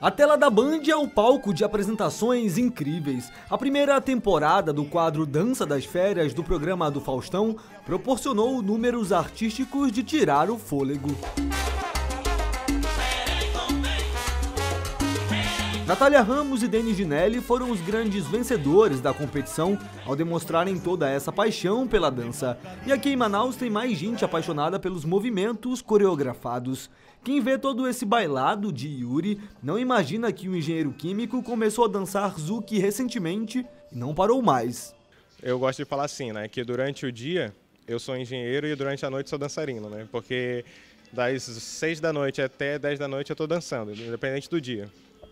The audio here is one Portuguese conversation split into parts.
A tela da Band é o palco de apresentações incríveis. A primeira temporada do quadro Dança das Férias do programa do Faustão proporcionou números artísticos de tirar o fôlego. Natália Ramos e Denis Ginelli foram os grandes vencedores da competição ao demonstrarem toda essa paixão pela dança. E aqui em Manaus tem mais gente apaixonada pelos movimentos coreografados. Quem vê todo esse bailado de Yuri não imagina que o um engenheiro químico começou a dançar Zuki recentemente e não parou mais. Eu gosto de falar assim, né, que durante o dia eu sou engenheiro e durante a noite sou dançarino, né, porque das 6 da noite até 10 da noite eu estou dançando, independente do dia.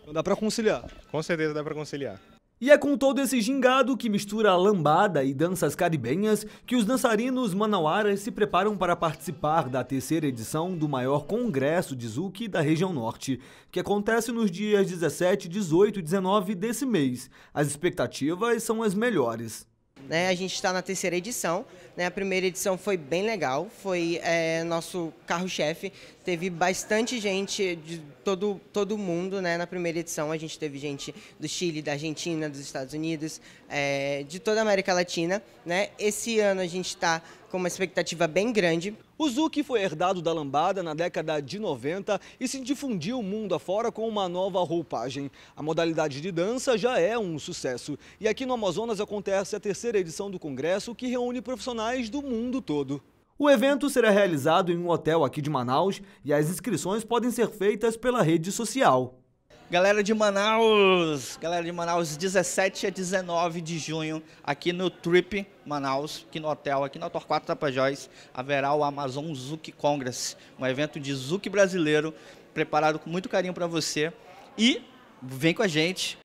Então dá pra conciliar. Com certeza dá pra conciliar. E é com todo esse gingado que mistura lambada e danças caribenhas que os dançarinos manauaras se preparam para participar da terceira edição do maior congresso de Zouk da região norte, que acontece nos dias 17, 18 e 19 desse mês. As expectativas são as melhores. Né? A gente está na terceira edição. Né? A primeira edição foi bem legal, foi é, nosso carro-chefe. Teve bastante gente de todo, todo mundo né? na primeira edição. A gente teve gente do Chile, da Argentina, dos Estados Unidos, é, de toda a América Latina. Né? Esse ano a gente está com uma expectativa bem grande. O zouk foi herdado da lambada na década de 90 e se difundiu mundo afora com uma nova roupagem. A modalidade de dança já é um sucesso. E aqui no Amazonas acontece a terceira edição do congresso que reúne profissionais do mundo todo. O evento será realizado em um hotel aqui de Manaus e as inscrições podem ser feitas pela rede social. Galera de Manaus, galera de Manaus, 17 a 19 de junho, aqui no Trip Manaus, aqui no hotel, aqui na Torquato Tapajós, haverá o Amazon Zook Congress, um evento de zook brasileiro, preparado com muito carinho para você. E vem com a gente,